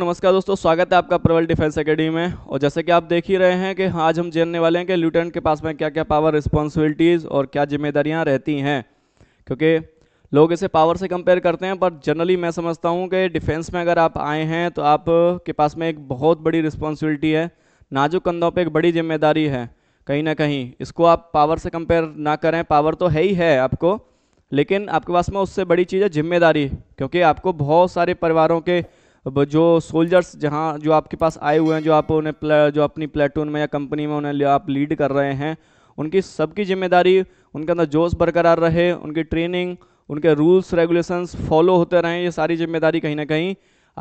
नमस्कार दोस्तों स्वागत है आपका प्रवल डिफेंस एकेडमी में और जैसे कि आप देख ही रहे हैं कि आज हम जानने वाले हैं कि लूटेंट के पास में क्या क्या पावर रिस्पॉन्सिबिलिटीज़ और क्या जिम्मेदारियां रहती हैं क्योंकि लोग इसे पावर से कंपेयर करते हैं पर जनरली मैं समझता हूं कि डिफेंस में अगर आप आए हैं तो के पास में एक बहुत बड़ी रिस्पॉन्सिबिलिटी है नाजुक कंधों पर एक बड़ी जिम्मेदारी है कहीं ना कहीं इसको आप पावर से कंपेयर ना करें पावर तो है ही है आपको लेकिन आपके पास में उससे बड़ी चीज़ है जिम्मेदारी क्योंकि आपको बहुत सारे परिवारों के जो सोल्जर्स जहाँ जो आपके पास आए हुए हैं जो आप उन्हें जो अपनी प्लेटून में या कंपनी में उन्हें आप लीड कर रहे हैं उनकी सबकी जिम्मेदारी उनके अंदर जोश बरकरार रहे उनकी ट्रेनिंग उनके रूल्स रेगुलेशंस फॉलो होते रहें ये सारी जिम्मेदारी कहीं ना कहीं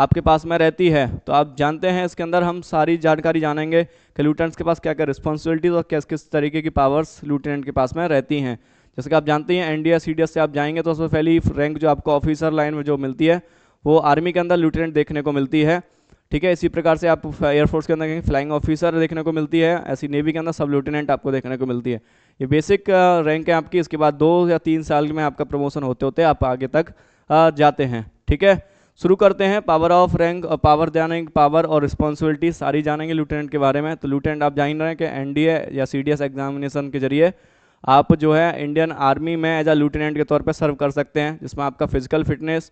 आपके पास में रहती है तो आप जानते हैं इसके अंदर हम सारी जानकारी जानेंगे कि लूटेंट्स के पास क्या क्या रिस्पॉन्सिबिलिटीज़ और किस किस तरीके की पावर्स लूटेंट के पास में रहती हैं जैसे कि आप जानते हैं एन डी से आप जाएंगे तो उसमें पहली रैंक जो आपको ऑफिसर लाइन में जो मिलती है वो आर्मी के अंदर लेफ्टिनेंट देखने को मिलती है ठीक है इसी प्रकार से आप एयरफोर्स के अंदर फ्लाइंग ऑफिसर देखने को मिलती है ऐसी नेवी के अंदर सब लेफ्टिनेंट आपको देखने को मिलती है ये बेसिक रैंक है आपकी इसके बाद दो या तीन साल में आपका प्रमोशन होते होते आप आगे तक जाते हैं ठीक है शुरू करते हैं पावर ऑफ रैंक पावर जानेंगे पावर और रिस्पॉन्सिबिलिटी सारी जानेंगे लेफ्टिनेंट के बारे में तो लेफ्टिनेंट आप जान रहे हैं कि एनडीए या सीडीएस एग्जामिनेशन के जरिए आप जो है इंडियन आर्मी में एज ए लेफ्टिनेंट के तौर पर सर्व कर सकते हैं जिसमें आपका फिजिकल फिटनेस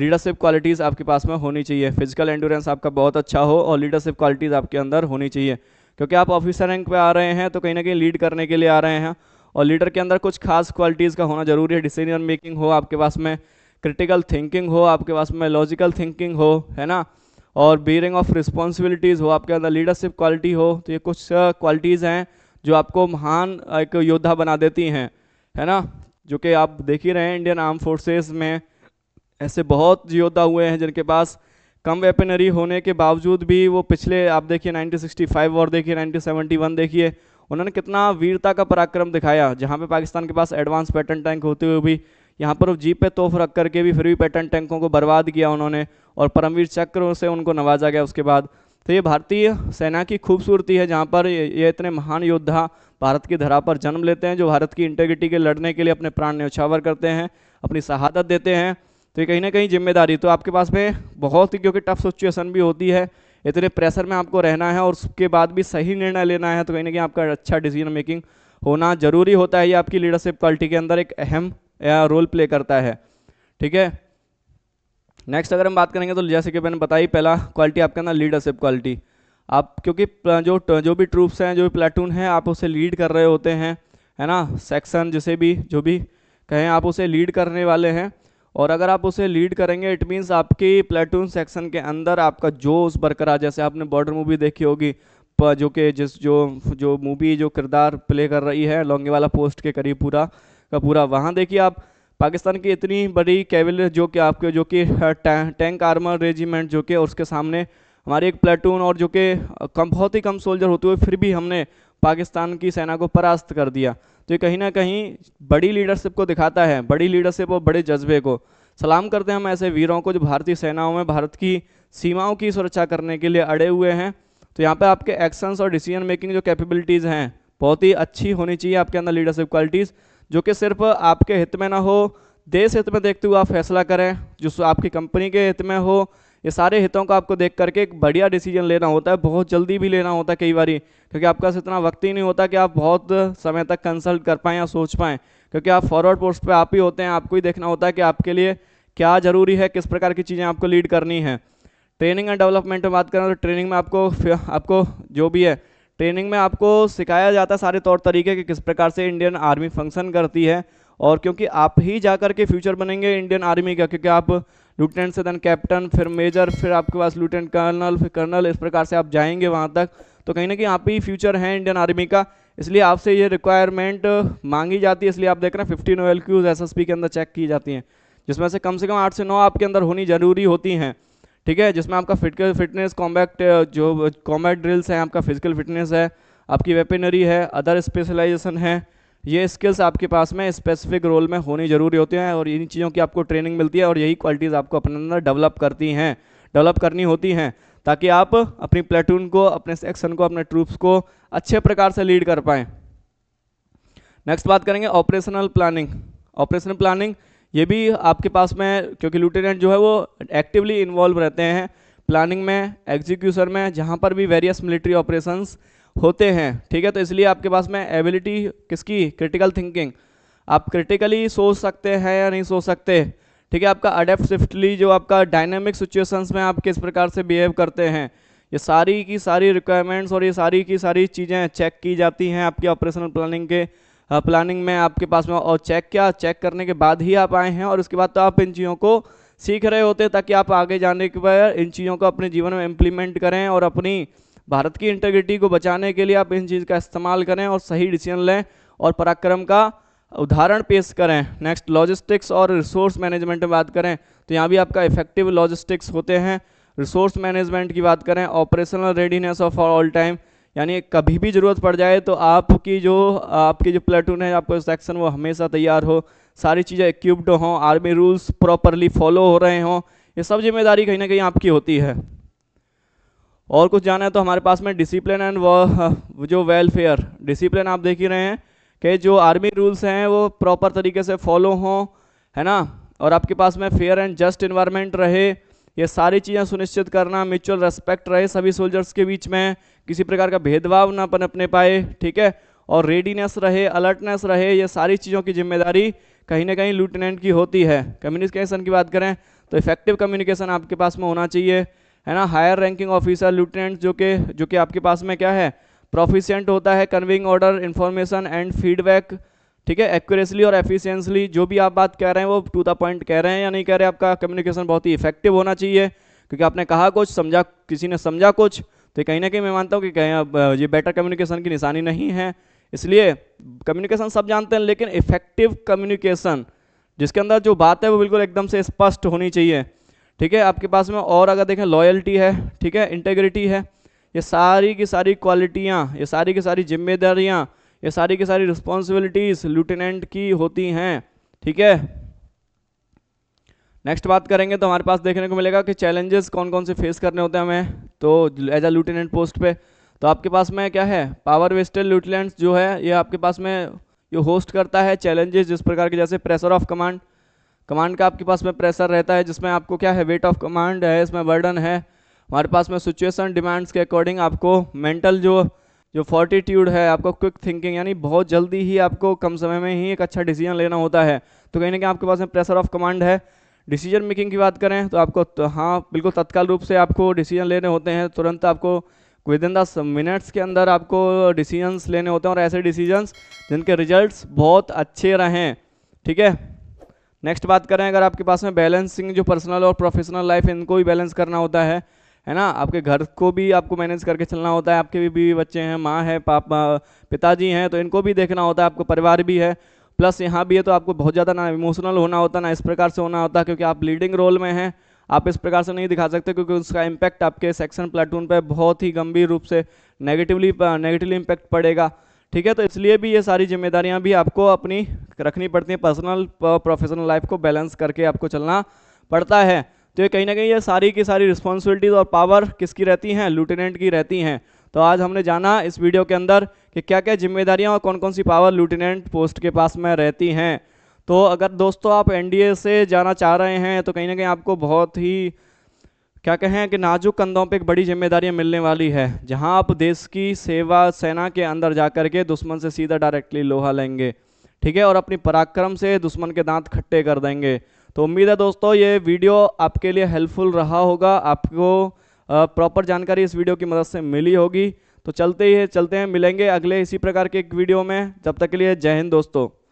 लीडरशिप क्वालिटीज़ आपके पास में होनी चाहिए फिजिकल एंडोरेंस आपका बहुत अच्छा हो और लीडरशिप क्वालिटीज़ आपके अंदर होनी चाहिए क्योंकि आप ऑफिसर रैंक पे आ रहे हैं तो कहीं ना कहीं लीड करने के लिए आ रहे हैं और लीडर के अंदर कुछ खास क्वालिटीज़ का होना जरूरी है डिसीजन मेकिंग हो आपके पास में क्रिटिकल थिंकिंग हो आपके पास में लॉजिकल थिंकिंग हो है ना और बियरिंग ऑफ रिस्पॉन्सिबिलिटीज़ हो आपके अंदर लीडरशिप क्वालिटी हो तो ये कुछ क्वालिटीज़ हैं जो आपको महान एक योद्धा बना देती हैं है ना जो कि आप देख ही रहे हैं इंडियन आर्म फोर्सेज में ऐसे बहुत योद्धा हुए हैं जिनके पास कम वेपनरी होने के बावजूद भी वो पिछले आप देखिए 1965 और देखिए 1971 देखिए उन्होंने कितना वीरता का पराक्रम दिखाया जहाँ पे पाकिस्तान के पास एडवांस पैटर्न टैंक होते हुए भी यहाँ पर जीप पे तोफ रख करके भी फिर भी पैटर्न टैंकों को बर्बाद किया उन्होंने और परमवीर चक्र से उनको नवाजा गया उसके बाद तो ये भारतीय सेना की खूबसूरती है जहाँ पर ये इतने महान योद्धा भारत की धरा पर जन्म लेते हैं जो भारत की इंटेग्रिटी के लड़ने के लिए अपने प्राण न्यौछावर करते हैं अपनी शहादत देते हैं तो ये कहीं ना कहीं जिम्मेदारी तो आपके पास में बहुत ही क्योंकि टफ सिचुएसन भी होती है इतने प्रेशर में आपको रहना है और उसके बाद भी सही निर्णय लेना है तो कहीं ना कहीं आपका अच्छा डिसीजन मेकिंग होना ज़रूरी होता है ये आपकी लीडरशिप क्वालिटी के अंदर एक अहम रोल प्ले करता है ठीक है नेक्स्ट अगर हम बात करेंगे तो जैसे कि मैंने बताई पहला क्वालिटी आपके अंदर लीडरशिप क्वालिटी आप क्योंकि जो जो भी ट्रूप्स हैं जो भी प्लाटून हैं आप उसे लीड कर रहे होते हैं है ना सेक्शन जिसे भी जो भी कहें आप उसे लीड करने वाले हैं और अगर आप उसे लीड करेंगे इट मीन्स आपकी प्लेटून सेक्शन के अंदर आपका जोश बरकरार जैसे आपने बॉर्डर मूवी देखी होगी जो कि जिस जो जो मूवी जो किरदार प्ले कर रही है लौंगे वाला पोस्ट के करीब पूरा का पूरा वहाँ देखिए आप पाकिस्तान की इतनी बड़ी कैवल जो कि आपके जो कि टैंक आर्मर रेजिमेंट जो कि उसके सामने हमारी एक प्लेटून और जो कि कम बहुत ही कम सोल्जर होते हुए फिर भी हमने पाकिस्तान की सेना को परास्त कर दिया तो ये कहीं ना कहीं बड़ी लीडरशिप को दिखाता है बड़ी लीडरशिप और बड़े जज्बे को सलाम करते हैं हम ऐसे वीरों को जो भारतीय सेनाओं में भारत की सीमाओं की सुरक्षा करने के लिए अड़े हुए हैं तो यहाँ पे आपके एक्शंस और डिसीजन मेकिंग जो कैपेबिलिटीज़ हैं बहुत ही अच्छी होनी चाहिए आपके अंदर लीडरशिप क्वालिटीज़ जो कि सिर्फ आपके हित में ना हो देश हित में देखते हुए आप फैसला करें जो आपकी कंपनी के हित में हो ये सारे हितों का आपको देख करके एक बढ़िया डिसीजन लेना होता है बहुत जल्दी भी लेना होता है कई बार क्योंकि आपके पास इतना वक्त ही नहीं होता कि आप बहुत समय तक कंसल्ट कर पाएँ या सोच पाएँ क्योंकि आप फॉरवर्ड पोस्ट पर आप ही होते हैं आपको ही देखना होता है कि आपके लिए क्या ज़रूरी है किस प्रकार की चीज़ें आपको लीड करनी है ट्रेनिंग एंड डेवलपमेंट में बात करें तो ट्रेनिंग में आपको आपको जो भी है ट्रेनिंग में आपको सिखाया जाता है सारे तौर तरीके कि किस प्रकार से इंडियन आर्मी फंक्शन करती है और क्योंकि आप ही जाकर के फ्यूचर बनेंगे इंडियन आर्मी का क्योंकि आप लूटेंट से देन कैप्टन फिर मेजर फिर आपके पास लूटेंट कर्नल फिर कर्नल इस प्रकार से आप जाएंगे वहाँ तक तो कहीं ना कहीं आप ही फ्यूचर है इंडियन आर्मी का इसलिए आपसे ये रिक्वायरमेंट मांगी जाती है इसलिए आप देख रहे हैं fifteen O L Qs S S P के अंदर चेक की जाती हैं जिसमें से कम से कम आठ से नौ आपके अंदर होनी जरूरी होती हैं ठीक है जिसमें आपका फिट फिटनेस कॉम्बैक्ट जो कॉम्बैक्ट ड्रिल्स हैं आपका फिजिकल फिटनेस है आपकी वेपनरी है अदर स्पेशलाइजेशन है ये स्किल्स आपके पास में स्पेसिफिक रोल में होनी जरूरी होती हैं और इन चीज़ों की आपको ट्रेनिंग मिलती है और यही क्वालिटीज़ आपको अपने अंदर डेवलप करती हैं डेवलप करनी होती हैं ताकि आप अपनी प्लेटून को अपने सेक्शन को अपने ट्रूप्स को अच्छे प्रकार से लीड कर पाएँ नेक्स्ट बात करेंगे ऑपरेशनल प्लानिंग ऑपरेशनल प्लानिंग ये भी आपके पास में क्योंकि लुटेनेंट जो है वो एक्टिवली इन्वॉल्व रहते हैं प्लानिंग में एग्जीक्यूशन में जहाँ पर भी वेरियस मिलिट्री ऑपरेशंस होते हैं ठीक है तो इसलिए आपके पास में एबिलिटी किसकी क्रिटिकल थिंकिंग आप क्रिटिकली सोच सकते हैं या नहीं सोच सकते ठीक है आपका अडेप्ट जो आपका डायनेमिक सिचुएशंस में आप किस प्रकार से बिहेव करते हैं ये सारी की सारी रिक्वायरमेंट्स और ये सारी की सारी चीज़ें चेक की जाती हैं आपकी ऑपरेशनल प्लानिंग के प्लानिंग में आपके पास में और चेक क्या चेक करने के बाद ही आप आए हैं और उसके बाद तो आप इन चीज़ों को सीख रहे होते ताकि आप आगे जाने के बाद इन चीज़ों को अपने जीवन में इम्प्लीमेंट करें और अपनी भारत की इंटेग्रिटी को बचाने के लिए आप इन चीज़ का इस्तेमाल करें और सही डिसीजन लें और पराक्रम का उदाहरण पेश करें नेक्स्ट लॉजिस्टिक्स और रिसोर्स मैनेजमेंट में बात करें तो यहाँ भी आपका इफेक्टिव लॉजिस्टिक्स होते हैं रिसोर्स मैनेजमेंट की बात करें operational readiness of all time यानी कभी भी ज़रूरत पड़ जाए तो आपकी जो आपकी जो प्लेटून है आपका सेक्शन वो हमेशा तैयार हो सारी चीज़ें इक्विप्ड हों आर्मी रूल्स प्रॉपरली फॉलो हो रहे हों ये सब जिम्मेदारी कहीं ना कहीं आपकी होती है और कुछ जाना है तो हमारे पास में डिसिप्लिन एंड जो वेलफेयर डिसिप्लिन आप देख ही रहे हैं कि जो आर्मी रूल्स हैं वो प्रॉपर तरीके से फॉलो हों है ना और आपके पास में फेयर एंड जस्ट इन्वायरमेंट रहे ये सारी चीज़ें सुनिश्चित करना म्यूचुअल रेस्पेक्ट रहे सभी सोल्जर्स के बीच में किसी प्रकार का भेदभाव ना अपने पाए ठीक है और रेडीनेस रहे अलर्टनेस रहे ये सारी चीज़ों की जिम्मेदारी कहीं ना कहीं लूटनेंट की होती है कम्युनिकेशन की बात करें तो इफेक्टिव कम्युनिकेशन आपके पास में होना चाहिए है ना हायर रैंकिंग ऑफिसर लुटेनेंट जो कि जो कि आपके पास में क्या है प्रोफिशियंट होता है conveying order information and feedback ठीक है एक्यूरेसली और एफिशियंसली जो भी आप बात कह रहे हैं वो टू द पॉइंट कह रहे हैं या नहीं कह रहे आपका कम्युनिकेशन बहुत ही इफेक्टिव होना चाहिए क्योंकि आपने कहा कुछ समझा किसी ने समझा कुछ तो कहीं ना कहीं मैं मानता हूँ कि कहीं ये बेटर कम्युनिकेशन की निशानी नहीं है इसलिए कम्युनिकेशन सब जानते हैं लेकिन इफेक्टिव कम्युनिकेशन जिसके अंदर जो बात है वो बिल्कुल एकदम से स्पष्ट होनी चाहिए ठीक है आपके पास में और अगर देखें लॉयल्टी है ठीक है इंटेग्रिटी है ये सारी की सारी क्वालिटियाँ ये सारी की सारी जिम्मेदारियाँ ये सारी की सारी रिस्पॉन्सिबिलिटीज़ लुटेनेंट की होती हैं ठीक है नेक्स्ट बात करेंगे तो हमारे पास देखने को मिलेगा कि चैलेंजेस कौन कौन से फेस करने होते हैं हमें तो एज अ लेफ्टिनेंट पोस्ट पे तो आपके पास में क्या है पावर वेस्टेड लेफ्टिनेंट्स जो है ये आपके पास में ये होस्ट करता है चैलेंजेस जिस प्रकार के जैसे प्रेशर ऑफ कमांड कमांड का आपके पास में प्रेशर रहता है जिसमें आपको क्या है वेट ऑफ कमांड है इसमें बर्डन है हमारे पास में सिचुएशन डिमांड्स के अकॉर्डिंग आपको मेंटल जो जो फोर्टीट्यूड है आपको क्विक थिंकिंग यानी बहुत जल्दी ही आपको कम समय में ही एक अच्छा डिसीजन लेना होता है तो कहीं ना कहीं आपके पास में प्रेशर ऑफ कमांड है डिसीजन मेकिंग की बात करें तो आपको तो हाँ बिल्कुल तत्काल रूप से आपको डिसीजन लेने होते हैं तुरंत आपको विद इन द मिनट्स के अंदर आपको डिसीजंस लेने होते हैं और ऐसे डिसीजंस जिनके रिजल्ट्स बहुत अच्छे रहें ठीक है नेक्स्ट बात करें अगर आपके पास में बैलेंसिंग जो पर्सनल और प्रोफेशनल लाइफ इनको भी बैलेंस करना होता है है ना आपके घर को भी आपको मैनेज करके चलना होता है आपके भी बीवी बच्चे हैं माँ है पापा पिताजी हैं तो इनको भी देखना होता है आपको परिवार भी है प्लस यहाँ भी है तो आपको बहुत ज़्यादा ना इमोशनल होना होता ना इस प्रकार से होना होता क्योंकि आप लीडिंग रोल में हैं आप इस प्रकार से नहीं दिखा सकते क्योंकि उसका इम्पैक्ट आपके सेक्शन प्लाटून पर बहुत ही गंभीर रूप से नेगेटिवली नेगेटिवली इम्पैक्ट पड़ेगा ठीक है तो इसलिए भी ये सारी जिम्मेदारियां भी आपको अपनी रखनी पड़ती हैं पर्सनल प्रोफेशनल लाइफ को बैलेंस करके आपको चलना पड़ता है तो ये कहीं ना कहीं ये सारी की सारी रिस्पॉन्सिबिलिटीज़ और पावर किसकी रहती हैं लूटिनेंट की रहती हैं तो आज हमने जाना इस वीडियो के अंदर कि क्या क्या ज़िम्मेदारियाँ और कौन कौन सी पावर लूटिनेंट पोस्ट के पास में रहती हैं तो अगर दोस्तों आप एन से जाना चाह रहे हैं तो कहीं ना कहीं आपको बहुत ही क्या कहें कि नाजुक कंधों पे एक बड़ी जिम्मेदारियां मिलने वाली है जहां आप देश की सेवा सेना के अंदर जा कर के दुश्मन से सीधा डायरेक्टली लोहा लेंगे ठीक है और अपनी पराक्रम से दुश्मन के दांत खट्टे कर देंगे तो उम्मीद है दोस्तों ये वीडियो आपके लिए हेल्पफुल रहा होगा आपको प्रॉपर जानकारी इस वीडियो की मदद से मिली होगी तो चलते ही है, चलते हैं मिलेंगे अगले इसी प्रकार के एक वीडियो में जब तक के लिए जय हिंद दोस्तों